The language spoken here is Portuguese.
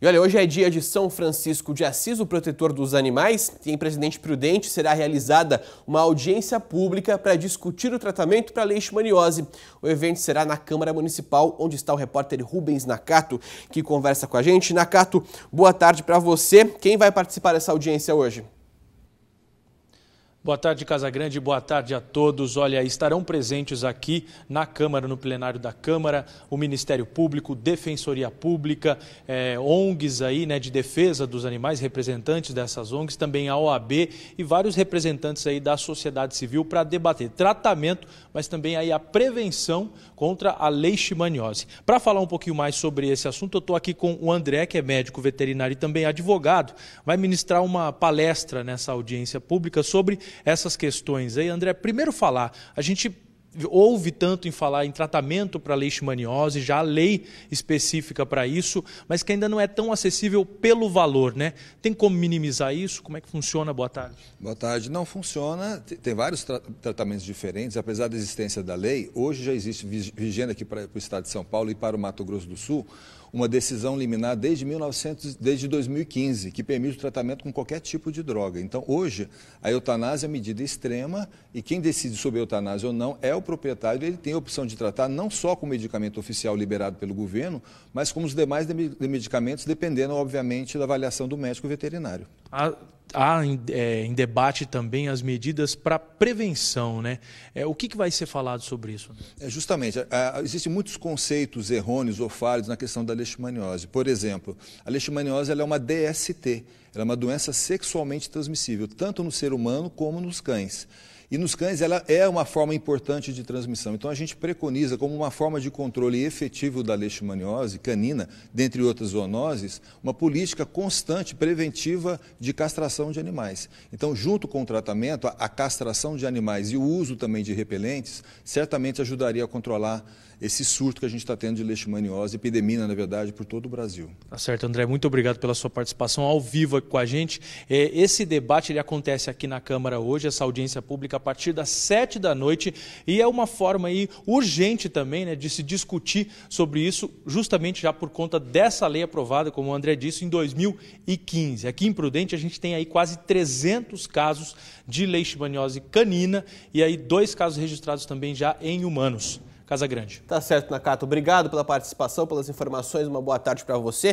E olha, hoje é dia de São Francisco de Assis, o protetor dos animais. E em Presidente Prudente será realizada uma audiência pública para discutir o tratamento para leishmaniose. O evento será na Câmara Municipal, onde está o repórter Rubens Nakato, que conversa com a gente. Nakato, boa tarde para você. Quem vai participar dessa audiência hoje? Boa tarde, Casagrande. Boa tarde a todos. Olha, estarão presentes aqui na Câmara, no plenário da Câmara, o Ministério Público, Defensoria Pública, é, ONGs aí, né, de defesa dos animais, representantes dessas ONGs, também a OAB e vários representantes aí da sociedade civil para debater tratamento, mas também aí a prevenção contra a leishmaniose. Para falar um pouquinho mais sobre esse assunto, eu estou aqui com o André, que é médico veterinário e também advogado, vai ministrar uma palestra nessa audiência pública sobre essas questões aí, André, primeiro falar, a gente houve tanto em falar em tratamento para leishmaniose, já há lei específica para isso, mas que ainda não é tão acessível pelo valor, né? Tem como minimizar isso? Como é que funciona? Boa tarde. Boa tarde. Não funciona. Tem vários tra tratamentos diferentes, apesar da existência da lei. Hoje já existe vigendo aqui para, para o Estado de São Paulo e para o Mato Grosso do Sul uma decisão liminar desde 1900, desde 2015, que permite o tratamento com qualquer tipo de droga. Então, hoje, a eutanásia é medida extrema e quem decide sobre a eutanásia ou não é o proprietário ele tem a opção de tratar não só com o medicamento oficial liberado pelo governo, mas com os demais de medicamentos, dependendo, obviamente, da avaliação do médico veterinário. Há, há é, em debate também as medidas para prevenção, né? É, o que, que, vai ser falado sobre isso? É, justamente, existem muitos conceitos errôneos ou falhos na questão da leishmaniose. Por exemplo, a leishmaniose é uma DST, ela é uma doença sexualmente transmissível, tanto no ser humano como nos cães. E nos cães ela é uma forma importante de transmissão. Então a gente preconiza como uma forma de controle efetivo da leishmaniose canina, dentre outras zoonoses, uma política constante preventiva de castração de animais. Então, junto com o tratamento, a castração de animais e o uso também de repelentes certamente ajudaria a controlar esse surto que a gente está tendo de leishmaniose, epidemia, na verdade, por todo o Brasil. Tá certo, André. Muito obrigado pela sua participação ao vivo aqui com a gente. É, esse debate ele acontece aqui na Câmara hoje, essa audiência pública a partir das 7 da noite e é uma forma aí urgente também né, de se discutir sobre isso, justamente já por conta dessa lei aprovada, como o André disse, em 2015. Aqui em Prudente a gente tem aí quase 300 casos de leishmaniose canina e aí dois casos registrados também já em humanos. Casa Grande. Tá certo, Nakato. Obrigado pela participação, pelas informações. Uma boa tarde para você.